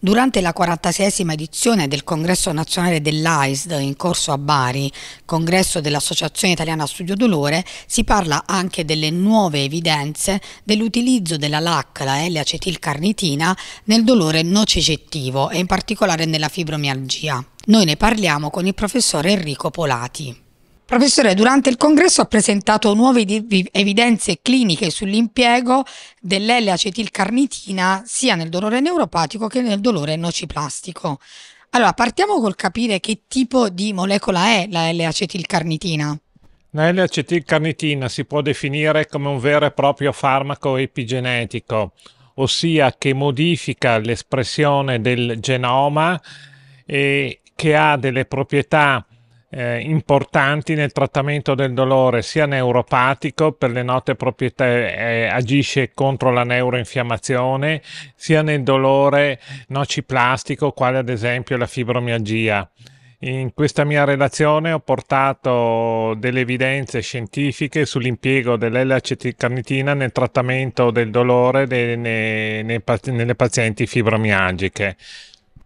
Durante la 46esima edizione del Congresso Nazionale dell'AISD in corso a Bari, congresso dell'Associazione Italiana Studio Dolore, si parla anche delle nuove evidenze dell'utilizzo della LAC, la L-acetilcarnitina, nel dolore nocicettivo e in particolare nella fibromialgia. Noi ne parliamo con il professore Enrico Polati. Professore, durante il congresso ha presentato nuove evidenze cliniche sull'impiego dell'L-acetilcarnitina sia nel dolore neuropatico che nel dolore nociplastico. Allora, partiamo col capire che tipo di molecola è la L-acetilcarnitina. La L-acetilcarnitina si può definire come un vero e proprio farmaco epigenetico, ossia che modifica l'espressione del genoma e che ha delle proprietà eh, importanti nel trattamento del dolore sia neuropatico per le note proprietà eh, agisce contro la neuroinfiammazione sia nel dolore nociplastico quale ad esempio la fibromialgia. In questa mia relazione ho portato delle evidenze scientifiche sull'impiego dell'L-acetilcarnitina nel trattamento del dolore dei, nei, nei, nelle pazienti fibromialgiche.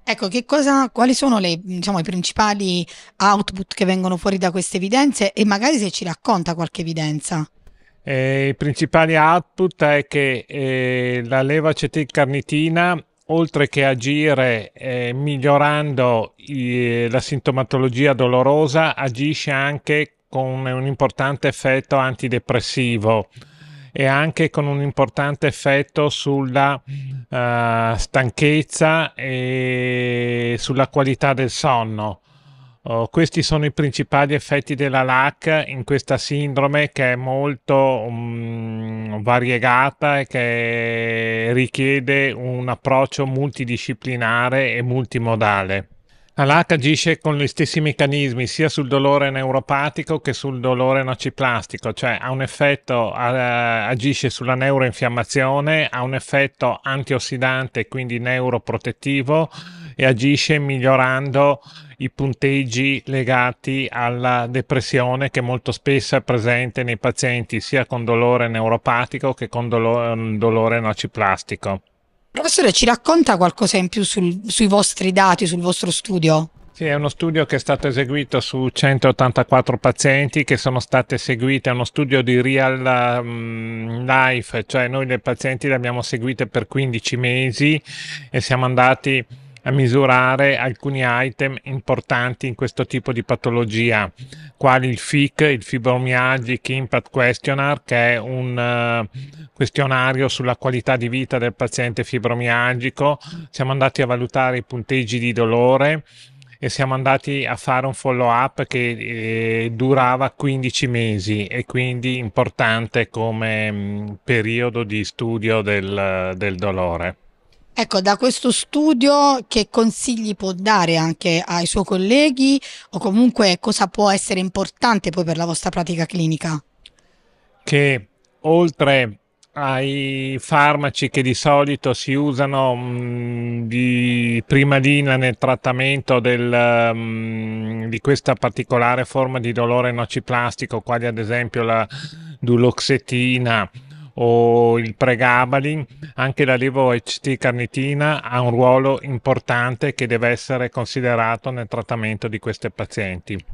Ecco, cosa, quali sono le, diciamo, i principali output che vengono fuori da queste evidenze e magari se ci racconta qualche evidenza? Eh, I principali output è che eh, la leva acetilcarnitina, oltre che agire eh, migliorando eh, la sintomatologia dolorosa, agisce anche con un importante effetto antidepressivo e anche con un importante effetto sulla uh, stanchezza e sulla qualità del sonno. Uh, questi sono i principali effetti della LAC in questa sindrome che è molto um, variegata e che richiede un approccio multidisciplinare e multimodale. L'ALAC agisce con gli stessi meccanismi sia sul dolore neuropatico che sul dolore nociplastico, cioè ha un effetto, eh, agisce sulla neuroinfiammazione, ha un effetto antiossidante, quindi neuroprotettivo e agisce migliorando i punteggi legati alla depressione che molto spesso è presente nei pazienti sia con dolore neuropatico che con mm, dolore nociplastico. Professore, ci racconta qualcosa in più sul, sui vostri dati, sul vostro studio? Sì, è uno studio che è stato eseguito su 184 pazienti che sono state seguite, è uno studio di real mm, life, cioè noi le pazienti le abbiamo seguite per 15 mesi e siamo andati a misurare alcuni item importanti in questo tipo di patologia, quali il FIC, il Fibromialgic Impact Questionnaire, che è un... Uh, questionario sulla qualità di vita del paziente fibromialgico, siamo andati a valutare i punteggi di dolore e siamo andati a fare un follow up che eh, durava 15 mesi e quindi importante come mh, mm, periodo di studio del, del dolore. Ecco, da questo studio che consigli può dare anche ai suoi colleghi o comunque cosa può essere importante poi per la vostra pratica clinica? Che oltre ai farmaci che di solito si usano mh, mm, di prima linea nel trattamento del, mh, mm, di questa particolare forma di dolore nociplastico, quali ad esempio la duloxetina o il pregabalin, anche la levo-HT-carnitina ha un ruolo importante che deve essere considerato nel trattamento di queste pazienti.